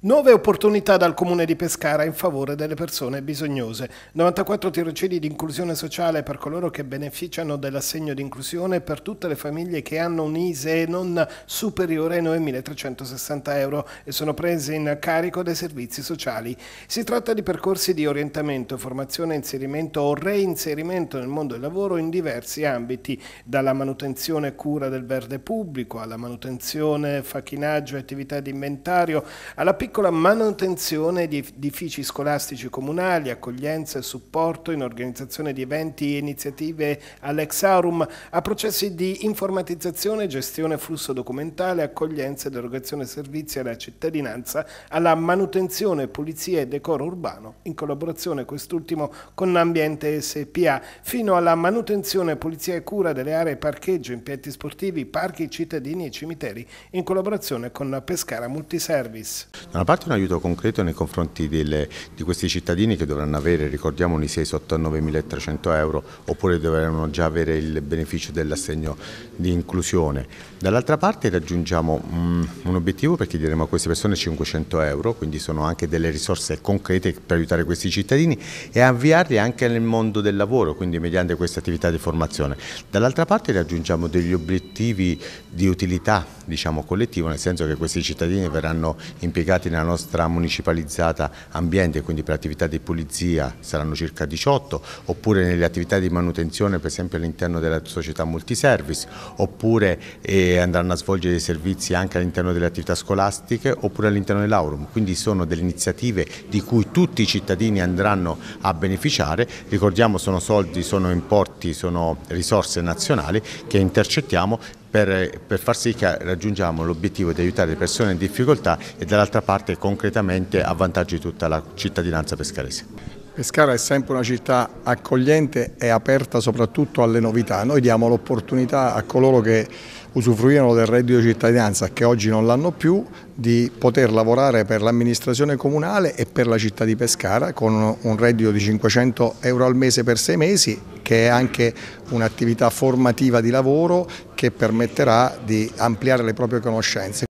Nuove opportunità dal Comune di Pescara in favore delle persone bisognose. 94 tirocini di inclusione sociale per coloro che beneficiano dell'assegno di inclusione per tutte le famiglie che hanno un ISE non superiore ai 9.360 euro e sono prese in carico dai servizi sociali. Si tratta di percorsi di orientamento, formazione, inserimento o reinserimento nel mondo del lavoro in diversi ambiti, dalla manutenzione e cura del verde pubblico alla manutenzione, facchinaggio, e attività di inventario, alla piccola piccola manutenzione di edifici scolastici comunali, accoglienza e supporto in organizzazione di eventi e iniziative all'Exaurum, a processi di informatizzazione, gestione flusso documentale, accoglienza ed erogazione servizi alla cittadinanza, alla manutenzione, pulizia e decoro urbano, in collaborazione quest'ultimo con Ambiente SPA, fino alla manutenzione, pulizia e cura delle aree parcheggio, impianti sportivi, parchi cittadini e cimiteri, in collaborazione con Pescara Multiservice. Da una parte un aiuto concreto nei confronti delle, di questi cittadini che dovranno avere, ricordiamo, un ISEE sotto 9.300 euro oppure dovranno già avere il beneficio dell'assegno di inclusione. Dall'altra parte raggiungiamo um, un obiettivo perché diremo a queste persone 500 euro, quindi sono anche delle risorse concrete per aiutare questi cittadini e avviarli anche nel mondo del lavoro, quindi mediante queste attività di formazione. Dall'altra parte raggiungiamo degli obiettivi di utilità diciamo, collettivo, nel senso che questi cittadini verranno impiegati impiegati nella nostra municipalizzata ambiente, quindi per attività di pulizia saranno circa 18, oppure nelle attività di manutenzione per esempio all'interno della società multiservice, oppure eh, andranno a svolgere dei servizi anche all'interno delle attività scolastiche oppure all'interno dell'Aurum, quindi sono delle iniziative di cui tutti i cittadini andranno a beneficiare, ricordiamo sono soldi, sono importi, sono risorse nazionali che intercettiamo per, per, far sì che raggiungiamo l'obiettivo di aiutare le persone in difficoltà e dall'altra parte concretamente a vantaggio di tutta la cittadinanza pescarese. Pescara è sempre una città accogliente e aperta soprattutto alle novità. Noi diamo l'opportunità a coloro che usufruivano del reddito di cittadinanza, che oggi non l'hanno più, di poter lavorare per l'amministrazione comunale e per la città di Pescara con un reddito di 500 euro al mese per sei mesi, che è anche un'attività formativa di lavoro che permetterà di ampliare le proprie conoscenze.